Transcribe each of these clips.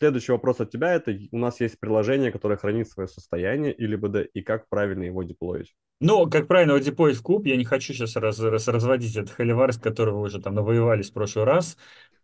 Следующий вопрос от тебя – это у нас есть приложение, которое хранит свое состояние или БД, и как правильно его деплоить? Ну, как правильно его деплоить в куб, я не хочу сейчас раз, раз, разводить этот холивар, с которого вы уже там навоевались в прошлый раз,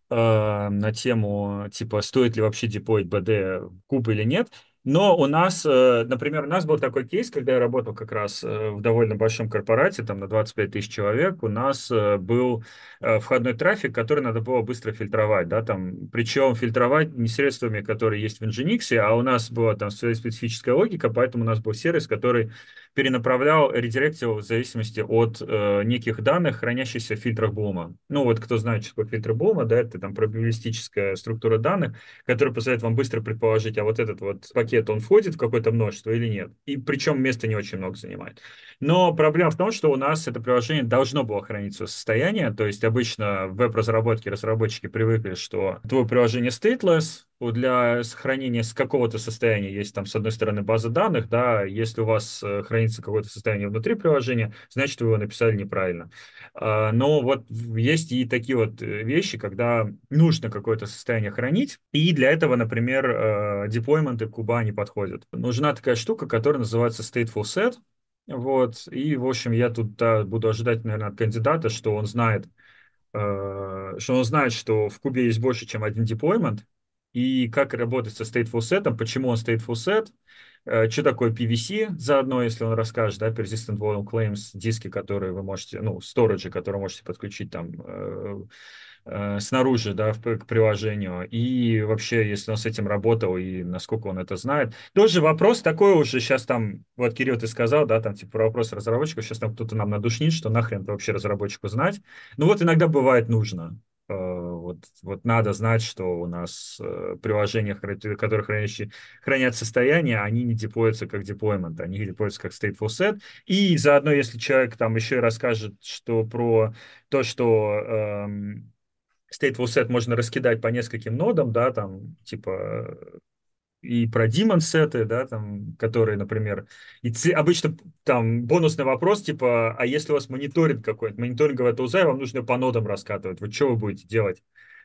э, на тему, типа, стоит ли вообще деплоить БД в куб или нет – но у нас, э, например, у нас был такой кейс, когда я работал как раз э, в довольно большом корпорате, там на 25 тысяч человек, у нас э, был входной трафик, который надо было быстро фильтровать, да, там, причем фильтровать не средствами, которые есть в Nginx, а у нас была там своя специфическая логика, поэтому у нас был сервис, который перенаправлял, редиректил в зависимости от э, неких данных, хранящихся в фильтрах Блума. Ну вот кто знает, что такое фильтр Блума, да, это там пробиолистическая структура данных, которая позволяет вам быстро предположить, а вот этот вот пакет, он входит в какое-то множество или нет. И причем места не очень много занимает. Но проблема в том, что у нас это приложение должно было хранить свое состояние, то есть обычно в веб-разработке разработчики привыкли, что твое приложение stateless, для сохранения какого-то состояния есть там, с одной стороны, база данных, да, если у вас э, хранится какое-то состояние внутри приложения, значит, вы его написали неправильно. А, но вот есть и такие вот э, вещи, когда нужно какое-то состояние хранить, и для этого, например, э, деплойменты Куба не подходят. Нужна такая штука, которая называется stateful set, вот, и, в общем, я тут да, буду ожидать, наверное, от кандидата, что он знает, что он знает, что в Кубе есть больше, чем один деплоймент, и как работать со stateful set, почему он stateful set, э, что такое PVC, заодно, если он расскажет, да, Persistent Volume Claims, диски, которые вы можете, ну, storage, которые можете подключить там э, э, снаружи, да, в, к приложению, и вообще, если он с этим работал и насколько он это знает. Тоже вопрос такой уже сейчас там, вот, Кирилл, ты сказал, да, там, типа, про вопрос разработчиков, сейчас там кто-то нам надушнит, что нахрен вообще разработчику знать. Ну, вот иногда бывает нужно, Э, вот, вот надо знать, что у нас э, приложения, которые хранящие, хранят состояние, они не деплоятся как deployment, они деплоятся как stateful set. И заодно, если человек там еще и расскажет, что про то, что эм, stateful set можно раскидать по нескольким нодам, да, там типа и про демон сеты, да, там, которые, например, и ц... обычно там бонусный вопрос, типа, а если у вас мониторинг какой-то, мониторинговая туза, и вам нужно по нодам раскатывать, вот что вы будете делать?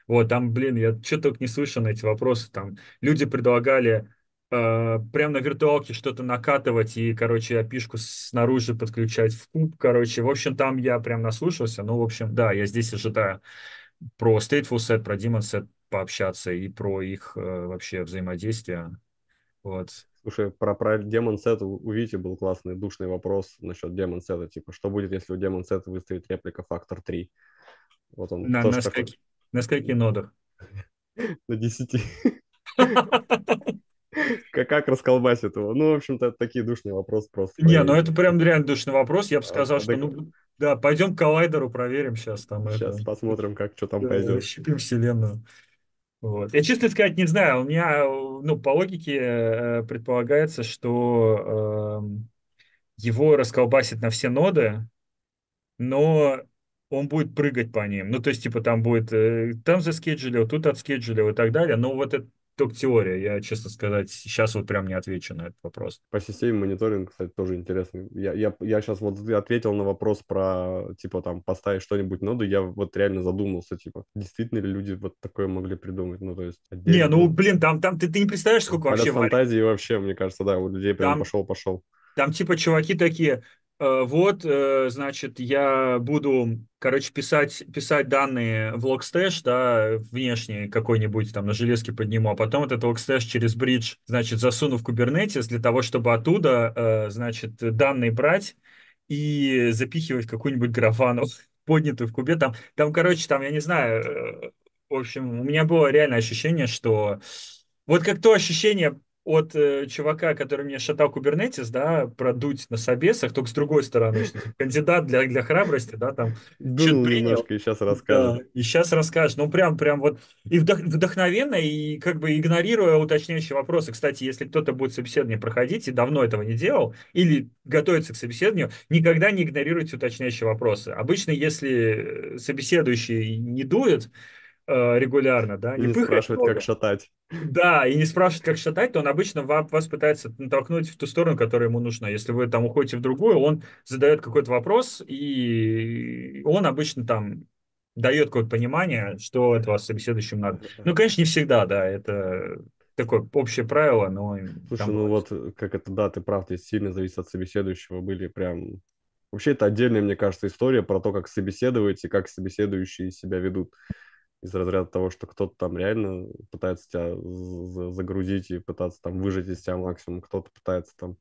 Вот, там, блин, я что то только не слышал на эти вопросы, там, люди предлагали э, прям на виртуалке что-то накатывать и, короче, опишку снаружи подключать в куб, короче, в общем, там я прям наслушался, ну, в общем, да, я здесь ожидаю про Stateful Set, про Demon Set пообщаться и про их э, вообще взаимодействие. Вот. Слушай, про, про демон сет у, Вити был классный душный вопрос насчет демон сета. Типа, что будет, если у демон сета выставить реплика фактор 3? Вот он на, на, скольки, на скольки нодах? На 10. Как, как расколбасит его? Ну, в общем-то, такие душные вопросы просто. Не, ну это прям реально душный вопрос. Я бы а, сказал, что ну, да, пойдем к коллайдеру проверим сейчас там. Сейчас посмотрим, как что там пойдет. Щипим вселенную. Вот. Я, честно сказать, не знаю. У меня, ну, по логике э, предполагается, что э, его расколбасит на все ноды, но он будет прыгать по ним. Ну, то есть, типа, там будет, э, там заскеджулил, тут отскеджулил и так далее. Но вот это только теория. Я, честно сказать, сейчас вот прям не отвечу на этот вопрос. По системе мониторинга, кстати, тоже интересно. Я, я, я сейчас вот ответил на вопрос про, типа, там, поставить что-нибудь ноду, я вот реально задумался, типа, действительно ли люди вот такое могли придумать, ну, то есть... Отдельно. Не, ну, блин, там, там ты, ты не представляешь, сколько Поля вообще... фантазии вообще, мне кажется, да, у людей прям пошел-пошел. Там... Пошел, пошел. Там типа чуваки такие, Э, вот, э, значит, я буду, короче, писать, писать данные в Logstash, да, внешний какой-нибудь там на железке подниму, а потом этот Logstash через бридж, значит, засуну в Kubernetes для того, чтобы оттуда, э, значит, данные брать и запихивать какую-нибудь графану, поднятую в кубе. Там, там, короче, там, я не знаю, в общем, у меня было реальное ощущение, что вот как то ощущение от э, чувака, который мне шатал Кубернетис, да, продуть на собесах, только с другой стороны, что типа кандидат для, для храбрости, да, там. Думал немножко, принял. и сейчас расскажешь. Да, и сейчас расскажешь, Ну, прям, прям вот, и вдох, вдохновенно, и как бы игнорируя уточняющие вопросы. Кстати, если кто-то будет собеседование проходить и давно этого не делал, или готовится к собеседованию, никогда не игнорируйте уточняющие вопросы. Обычно, если э, собеседующий не дует, Э, регулярно, да, не, не спрашивает, много. как шатать. Да, и не спрашивает, как шатать, то он обычно вас пытается натолкнуть в ту сторону, которая ему нужна. Если вы там уходите в другую, он задает какой-то вопрос, и он обычно там дает какое-то понимание, что от вас собеседующим надо. Ну, конечно, не всегда, да, это такое общее правило, но... Слушай, ну вот э, как это, да, ты прав, ты сильно зависит от собеседующего, были прям... Вообще, это отдельная, мне кажется, история про то, как собеседовать и как собеседующие себя ведут из разряда того, что кто-то там реально пытается тебя загрузить и пытаться там выжать из тебя максимум, кто-то пытается там,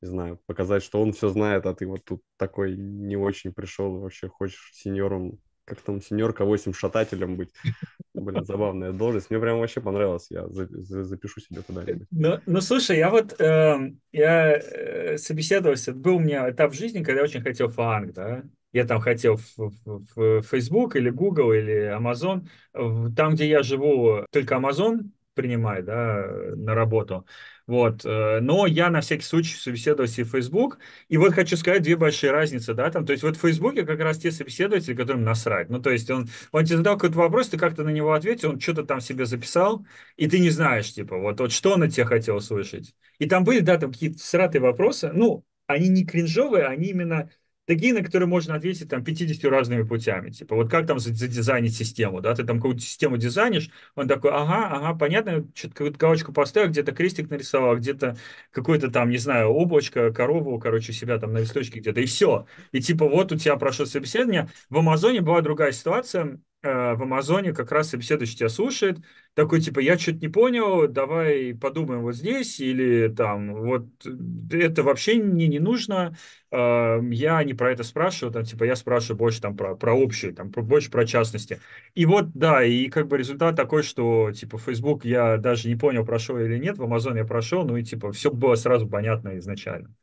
не знаю, показать, что он все знает, а ты вот тут такой не очень пришел, вообще хочешь сеньором, как там сеньорка 8 шатателем быть. Блин, забавная должность. Мне прям вообще понравилось. Я запишу себе куда туда. Ну, ну, слушай, я вот эм, э, я собеседовался. Был у меня этап в жизни, когда я очень хотел фанг, да я там хотел в, в, в Facebook или Google или Amazon, там, где я живу, только Amazon принимает да, на работу. Вот. Э, но я на всякий случай собеседовался и в Facebook. И вот хочу сказать две большие разницы. Да, там, то есть вот в Facebook как раз те собеседователи, которым насрать. Ну, то есть он, он тебе задал какой-то вопрос, ты как-то на него ответил, он что-то там себе записал, и ты не знаешь, типа, вот, вот что он от тебя хотел услышать. И там были, да, там какие-то сратые вопросы. Ну, они не кринжовые, они именно такие, на которые можно ответить там 50 разными путями. Типа, вот как там задизайнить систему, да, ты там какую-то систему дизайниш он такой, ага, ага, понятно, что-то какую-то галочку поставил, где-то крестик нарисовал, где-то какое-то там, не знаю, облачко, корову, короче, себя там на листочке где-то, и все. И типа, вот у тебя прошло собеседование. В Амазоне была другая ситуация, Э, в Амазоне как раз собеседующий тебя слушает, такой типа, я что-то не понял, давай подумаем вот здесь, или там, вот э, это вообще мне не нужно, а, я не про это спрашиваю, там, типа, я спрашиваю больше там про, про общее, там, больше про частности. И вот, да, и как бы результат такой, что, типа, Facebook я даже не понял, прошел или нет, в Амазоне я прошел, ну и, типа, все было сразу понятно изначально.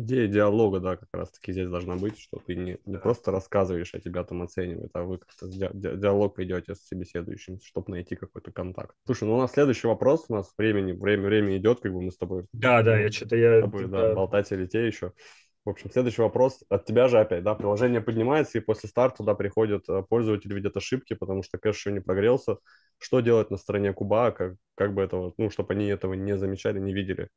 Идея диалога, да, как раз-таки здесь должна быть, что ты не, не просто рассказываешь, а тебя там оценивают, а вы как-то ди- диалог ведете с собеседующим, чтобы найти какой-то контакт. Слушай, ну у нас следующий вопрос, у нас времени, время, время идет, как бы мы с тобой... Да, да, я что-то... Я... С тобой, да, да, болтатели те еще. В общем, следующий вопрос от тебя же опять, да, приложение поднимается, и после старта туда приходят э, пользователи видят ошибки, потому что кэш еще не прогрелся. Что делать на стороне Куба, как, как бы этого, ну, чтобы они этого не замечали, не видели?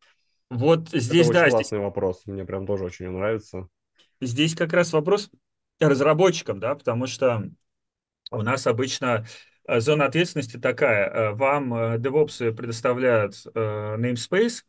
Вот здесь, Это да. Очень классный вопрос, мне прям тоже очень нравится. Здесь как раз вопрос разработчикам, да, потому что у нас обычно э, зона ответственности такая. Э, вам DevOps э, предоставляют namespace,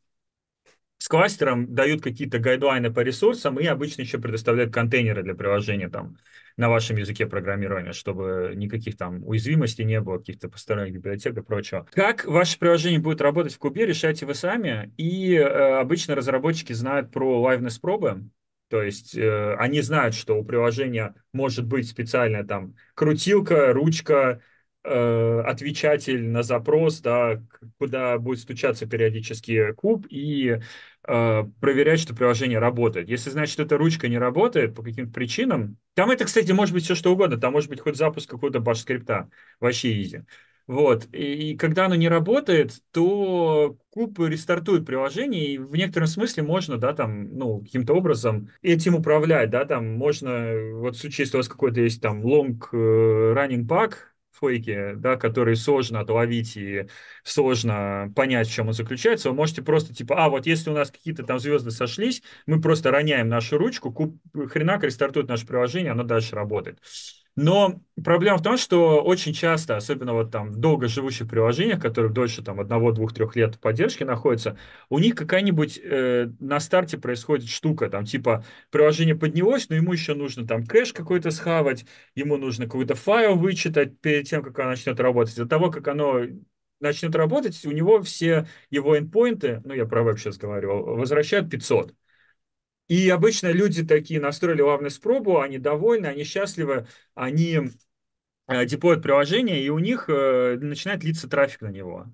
с кластером, дают какие-то гайдлайны по ресурсам и обычно еще предоставляют контейнеры для приложения там на вашем языке программирования, чтобы никаких там уязвимостей не было, каких-то посторонних библиотек и прочего. Как ваше приложение будет работать в Кубе, решайте вы сами. И э, обычно разработчики знают про лайвнес-пробы, то есть э, они знают, что у приложения может быть специальная там крутилка, ручка, Э, отвечатель на запрос, да, куда будет стучаться периодически куб и э, проверять, что приложение работает. Если, значит, эта ручка не работает по каким-то причинам, там это, кстати, может быть все что угодно, там может быть хоть запуск какого-то баш-скрипта, вообще изи. Вот, и, и когда оно не работает, то куб рестартует приложение, и в некотором смысле можно, да, там, ну, каким-то образом этим управлять, да, там можно, вот в случае, если у вас какой-то есть там long э, running pack, фейки, да, которые сложно отловить и сложно понять, в чем он заключается, вы можете просто типа, а, вот если у нас какие-то там звезды сошлись, мы просто роняем нашу ручку, куп... хренак рестартует наше приложение, оно дальше работает. Но проблема в том, что очень часто, особенно вот там в долгоживущих приложениях, которые дольше там одного, двух, трех лет поддержки находятся, у них какая-нибудь э, на старте происходит штука, там типа приложение поднялось, но ему еще нужно там кэш какой-то схавать, ему нужно какой-то файл вычитать перед тем, как оно начнет работать. До того, как оно начнет работать, у него все его endpoints, ну я про веб сейчас говорю, возвращают 500. И обычно люди такие настроили главную пробу, они довольны, они счастливы, они э, деплоят приложение, и у них э, начинает литься трафик на него.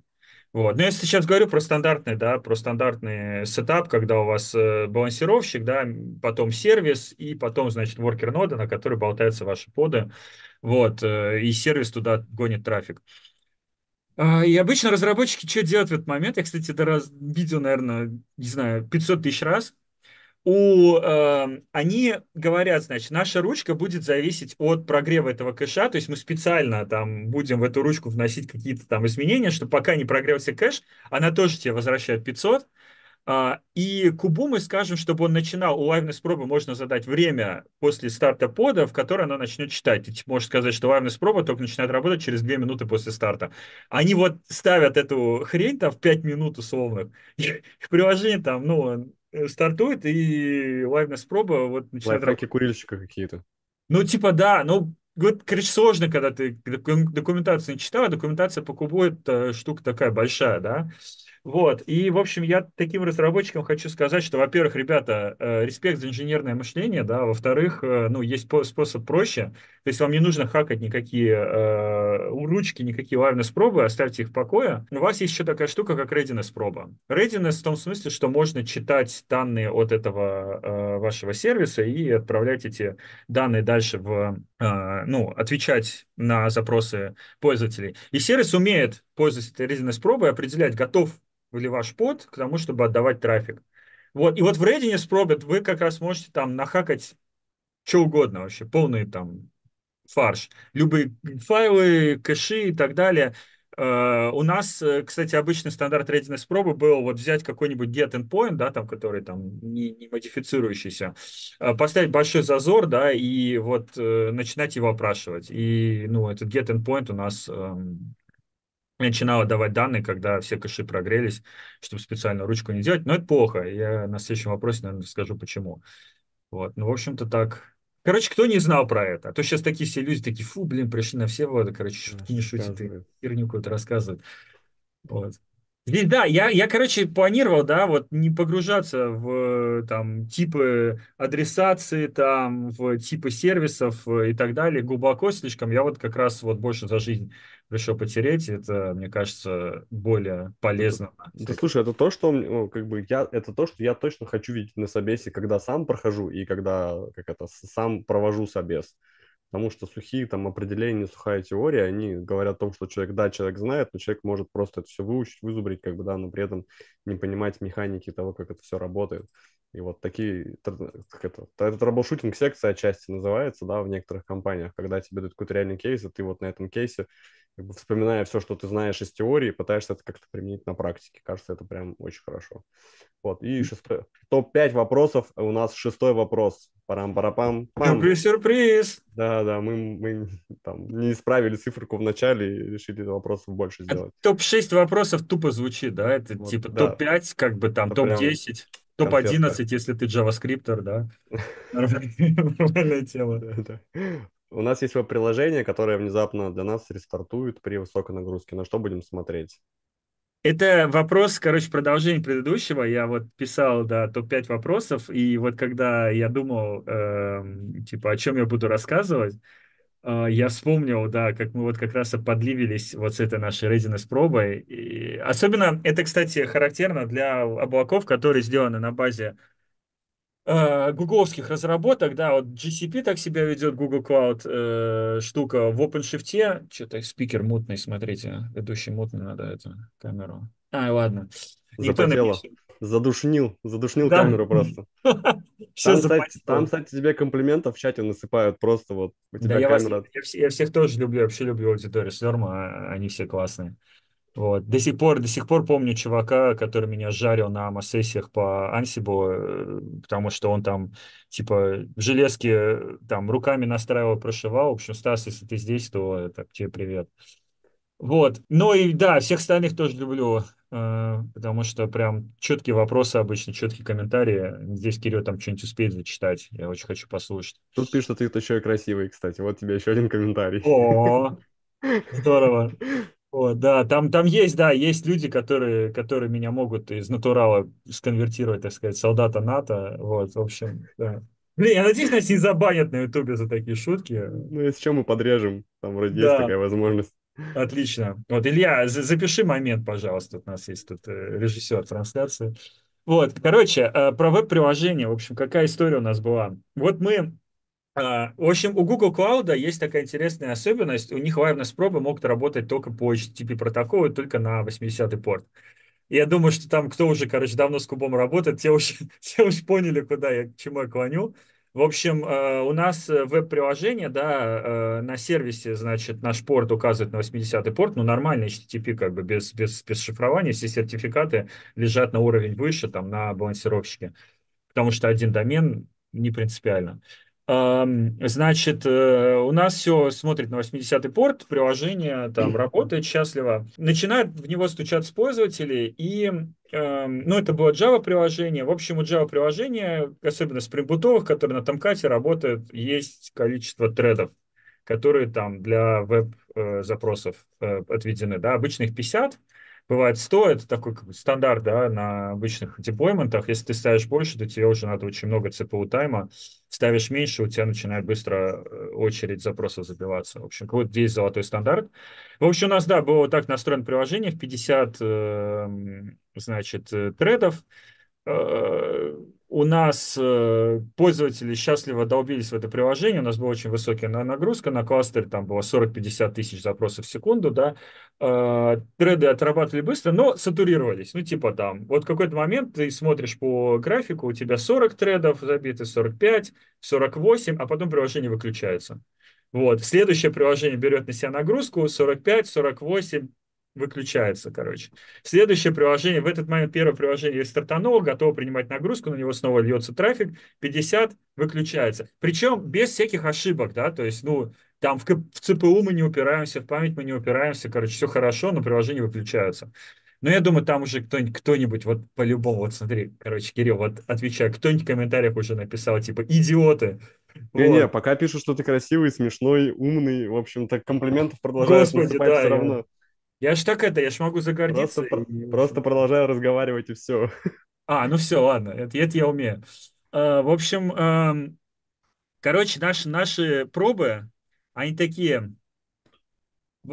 Вот. Но если сейчас говорю про стандартный, да, про стандартный сетап, когда у вас э, балансировщик, да, потом сервис и потом, значит, воркер нода, на которой болтаются ваши поды, вот, и сервис туда гонит трафик. А, и обычно разработчики что делают в этот момент? Я, кстати, это раз, видел, наверное, не знаю, 500 тысяч раз, у, э, они говорят, значит, наша ручка будет зависеть от прогрева этого кэша, то есть мы специально там будем в эту ручку вносить какие-то там изменения, чтобы пока не прогрелся кэш, она тоже тебе возвращает 500. Э, а, и кубу мы скажем, чтобы он начинал, у liveness пробы можно задать время после старта пода, в которое она начнет читать. Ты можешь сказать, что liveness проба только начинает работать через 2 минуты после старта. Они вот ставят эту хрень там в 5 минут условных, и приложение там, ну, Э, стартует, и лайвнес-проба вот начинает... Лайфхаки курильщика какие-то. Ну, типа, да, ну, вот, короче, сложно, когда ты документацию не читал, а документация по кубу это штука такая большая, да. Вот. И, в общем, я таким разработчикам хочу сказать, что, во-первых, ребята, э, респект за инженерное мышление, да, во-вторых, э, ну, есть способ проще, то есть вам не нужно хакать никакие э, ручки, никакие liveness пробы, оставьте их в покое. у вас есть еще такая штука, как readiness проба. Readiness в том смысле, что можно читать данные от этого э, вашего сервиса и отправлять эти данные дальше в, э, ну, отвечать на запросы пользователей. И сервис умеет пользуясь этой readiness-пробой, определять, готов ли ваш под к тому, чтобы отдавать трафик. Вот. И вот в readiness-пробе вы как раз можете там нахакать что угодно вообще, полный там фарш. Любые файлы, кэши и так далее. Э, у нас, э, кстати, обычный стандарт readiness пробы был вот взять какой-нибудь get endpoint, да, там, который там не, не модифицирующийся, э, поставить большой зазор, да, и вот uh, начинать его опрашивать. И, ну, этот get endpoint у нас эм, начинала давать данные, когда все кэши прогрелись, чтобы специально ручку не делать. Но это плохо. Я на следующем вопросе, наверное, скажу, почему. Вот. Ну, в общем-то, так. Короче, кто не знал про это? А то сейчас такие все люди такие, фу, блин, пришли на все воды, короче, шутки не шутят, и херню какую-то рассказывают. Вот. Здесь, да, я, я, короче, планировал, да, вот не погружаться в там типы адресации, там, в типы сервисов э, и так далее глубоко слишком. Я вот как раз вот больше за жизнь еще потереть. Это, мне кажется, более полезно. Да, слушай, это то, что как бы я, это то, что я точно хочу видеть на собесе, когда сам прохожу и когда как это сам провожу собес. Потому что сухие там определения, сухая теория, они говорят о том, что человек, да, человек знает, но человек может просто это все выучить, вызубрить, как бы, да, но при этом не понимать механики того, как это все работает. И вот такие, как это, это трэблшутинг секция отчасти называется, да, в некоторых компаниях, когда тебе дают какой-то реальный кейс, и ты вот на этом кейсе, как бы вспоминая все, что ты знаешь из теории, пытаешься это как-то применить на практике. Кажется, это прям очень хорошо. Вот, и шестой. Топ-5 вопросов. У нас шестой вопрос. Парам-парапам. Сюрприз-сюрприз. Да-да, мы, мы там не исправили циферку в начале и решили вопросов больше а сделать. топ-6 вопросов тупо звучит, да? Это вот, типа да. топ-5, как бы там, топ-10. Топ-11, если ты JavaScript, да. Нормальное тело. У нас есть веб-приложение, которое внезапно для нас рестартует при высокой нагрузке. На что будем смотреть? Это вопрос, короче, продолжение предыдущего. Я вот писал, да, топ-5 вопросов, и вот когда я думал, эм, типа, о чем я буду рассказывать, а, я вспомнил, да, как мы вот как раз и подливились вот с этой нашей readiness пробой. И особенно это, кстати, характерно для облаков, которые сделаны на базе э, гугловских разработок, да, вот GCP так себя ведет, Google Cloud э, штука в OpenShift, что-то спикер мутный, смотрите, ведущий мутный, надо эту камеру. А, ладно. Никто напишет. Задушнил, задушнил да. камеру просто. Все там, кстати, там, кстати, тебе комплиментов в чате насыпают просто вот. У тебя да, я, вас, я, я всех тоже люблю, вообще люблю аудиторию Слерма, а, а, они все классные. Вот. До сих пор, до сих пор помню чувака, который меня жарил на АМА-сессиях по Ансибу, э, потому что он там, типа, в железке э, там руками настраивал, прошивал. В общем, Стас, если ты здесь, то э, так, тебе привет. Вот. Ну и да, всех остальных тоже люблю. Э, потому что прям четкие вопросы обычно, четкие комментарии. Здесь Кирилл там что-нибудь успеет зачитать. Я очень хочу послушать. Тут пишут, что ты еще и красивый, кстати. Вот тебе еще один комментарий. О, здорово. О, да, там, там есть, да, есть люди, которые, которые меня могут из натурала сконвертировать, так сказать, солдата НАТО. Вот, в общем, да. Блин, я надеюсь, нас не забанят на Ютубе за такие шутки. Ну, если чем мы подрежем, там вроде да. есть такая возможность. Отлично. Вот, Илья, запиши момент, пожалуйста. У нас есть тут э, режиссер трансляции. Вот, короче, э, про веб-приложение. В общем, какая история у нас была? Вот мы а, в общем, у Google Cloud есть такая интересная особенность. У них wireless пробы могут работать только по HTTP протоколу, только на 80-й порт. Я думаю, что там кто уже, короче, давно с кубом работает, те уже, те уже поняли, куда я, к чему я клоню. В общем, э, у нас э, веб-приложение, да, э, на сервисе, значит, наш порт указывает на 80-й порт, ну, нормальный HTTP, как бы, без, без, без шифрования, все сертификаты лежат на уровень выше, там, на балансировщике, потому что один домен не принципиально. Значит, э, у нас все смотрит на 80-й порт, приложение там работает счастливо. Начинают в него стучаться пользователи, и, ну, это было Java-приложение. В общем, у Java-приложения, особенно с прибутовых, которые на Томкате работают, есть количество тредов, которые там для веб-запросов э, э, отведены. Да, обычных их 50, бывает 100, это такой как бы, стандарт да, на обычных деплойментах. Если ты ставишь больше, то тебе уже надо очень много CPU тайма. Ставишь меньше, у тебя начинает быстро э, очередь запросов забиваться. В общем, вот здесь золотой стандарт. В общем, у нас, да, было так настроено приложение в 50, эм, значит, э, тредов э, у нас э, пользователи счастливо долбились в это приложение, у нас была очень высокая нагрузка на кластер, там было 40-50 тысяч запросов в секунду, да, э, треды отрабатывали быстро, но сатурировались, ну, типа, там, вот какой-то момент ты смотришь по графику, у тебя 40 тредов забиты, 45, 48, а потом приложение выключается. Вот, следующее приложение берет на себя нагрузку, 45, 48, выключается, короче. Следующее приложение, в этот момент первое приложение стартануло, готово принимать нагрузку, на него снова льется трафик, 50 выключается. Причем без всяких ошибок, да, то есть, ну, там в, в ЦПУ мы не упираемся, в память мы не упираемся, короче, все хорошо, но приложение выключается. Но я думаю, там уже кто-нибудь, кто-нибудь вот по-любому, вот смотри, короче, Кирилл, вот отвечаю, кто-нибудь в комментариях уже написал, типа, идиоты, не, вот. не, пока пишут, что ты красивый, смешной, умный, в общем, так комплиментов продолжают Господи, да, все равно. Я ж так это, я ж могу загордиться. Просто, и... просто продолжаю разговаривать и все. А, ну все, ладно, это, это я умею. А, в общем, а, короче, наши, наши пробы, они такие.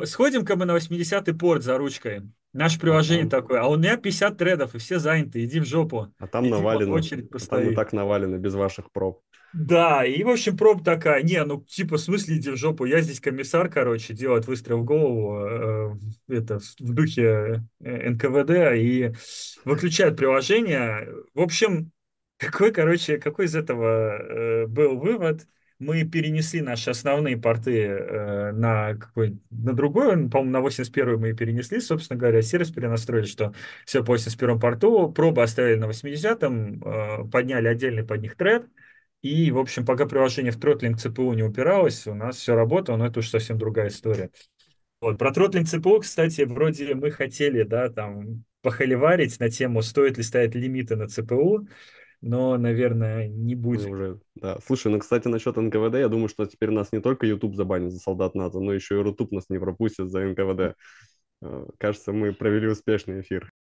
Сходим-ка мы на 80-й порт за ручкой. Наше приложение а такое. А у меня 50 тредов, и все заняты. Иди в жопу. А там иди навалено. Очередь а там и так навалено, без ваших проб. Да, и, в общем, проб такая, не, ну, типа, в смысле иди в жопу, я здесь комиссар, короче, делает выстрел в голову, э, э, это, в духе э, НКВД, и выключает приложение. В общем, какой, короче, какой из этого э, был вывод? Мы перенесли наши основные порты э, на, какой, на другой, по-моему, на 81 мы перенесли, собственно говоря, сервис перенастроили, что все по 81 порту, пробы оставили на 80-м, э, подняли отдельный под них тред, и, в общем, пока приложение в тротлинг ЦПУ не упиралось, у нас все работало, но это уж совсем другая история. Вот. Про тротлинг ЦПУ, кстати, вроде мы хотели, да, там, похоливарить на тему, стоит ли ставить лимиты на ЦПУ, но, наверное, не будет. уже, да. Слушай, ну, кстати, насчет НКВД, я думаю, что теперь нас не только YouTube забанит за солдат НАТО, но еще и Рутуб нас не пропустит за НКВД. Э, кажется, мы провели успешный эфир.